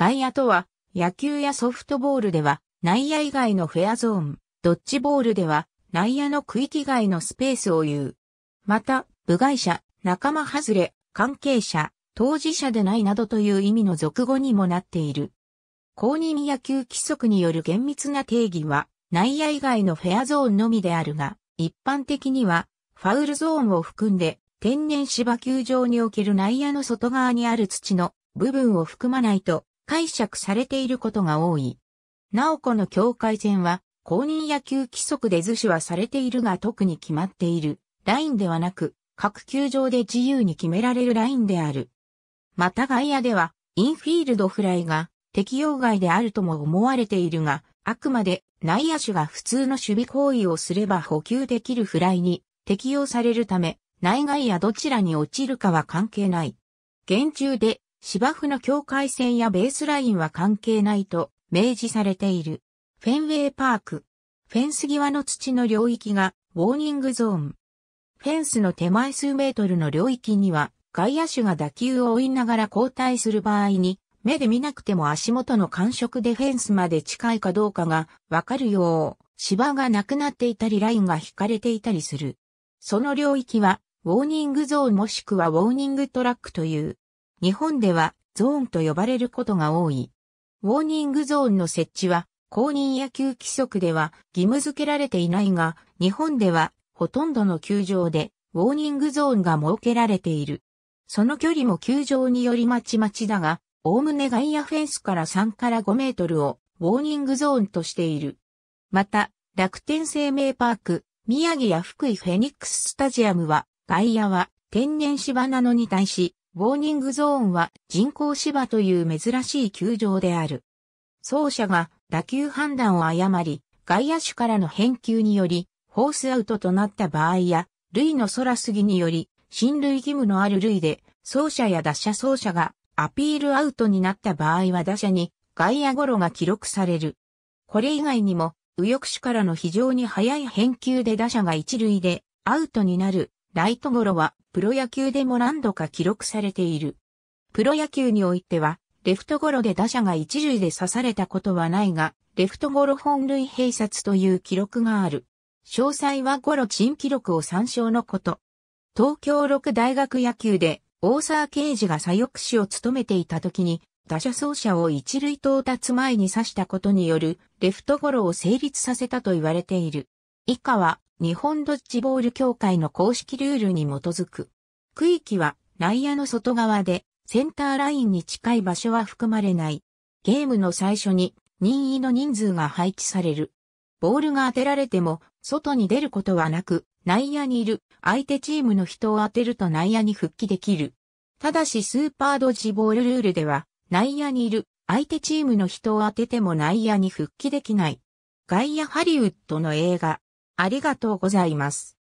外野とは、野球やソフトボールでは、内野以外のフェアゾーン、ドッジボールでは、内野の区域外のスペースを言う。また、部外者、仲間外れ、関係者、当事者でないなどという意味の俗語にもなっている。公認野球規則による厳密な定義は、内野以外のフェアゾーンのみであるが、一般的には、ファウルゾーンを含んで、天然芝球場における内野の外側にある土の部分を含まないと、解釈されていることが多い。なおこの境界線は、公認野球規則で図示はされているが特に決まっているラインではなく、各球場で自由に決められるラインである。また外野では、インフィールドフライが適用外であるとも思われているが、あくまで内野手が普通の守備行為をすれば補給できるフライに適用されるため、内外野どちらに落ちるかは関係ない。現中で芝生の境界線やベースラインは関係ないと明示されている。フェンウェイパーク。フェンス際の土の領域がウォーニングゾーン。フェンスの手前数メートルの領域には外野手が打球を追いながら交代する場合に目で見なくても足元の感触でフェンスまで近いかどうかがわかるよう芝がなくなっていたりラインが引かれていたりする。その領域はウォーニングゾーンもしくはウォーニングトラックという日本ではゾーンと呼ばれることが多い。ウォーニングゾーンの設置は公認野球規則では義務付けられていないが、日本ではほとんどの球場でウォーニングゾーンが設けられている。その距離も球場によりまちまちだが、おおむね外野フェンスから3から5メートルをウォーニングゾーンとしている。また、楽天生命パーク、宮城や福井フェニックススタジアムは、外野は天然芝なのに対し、ボーニングゾーンは人工芝という珍しい球場である。走者が打球判断を誤り、外野手からの返球により、ホースアウトとなった場合や、塁の空過ぎにより、進塁義務のある塁で、走者や打者走者がアピールアウトになった場合は打者に外野ゴロが記録される。これ以外にも、右翼手からの非常に速い返球で打者が一塁でアウトになるライトゴロはプロ野球でも何度か記録されている。プロ野球においては、レフトゴロで打者が一塁で刺されたことはないが、レフトゴロ本塁併殺という記録がある。詳細はゴロチン記録を参照のこと。東京六大学野球で、大沢啓治が左翼士を務めていた時に、打者走者を一塁到達前に刺したことによる、レフトゴロを成立させたと言われている。以下は、日本ドッジボール協会の公式ルールに基づく。区域は内野の外側でセンターラインに近い場所は含まれない。ゲームの最初に任意の人数が配置される。ボールが当てられても外に出ることはなく内野にいる相手チームの人を当てると内野に復帰できる。ただしスーパードッジボールルールでは内野にいる相手チームの人を当てても内野に復帰できない。ガイア・ハリウッドの映画、ありがとうございます。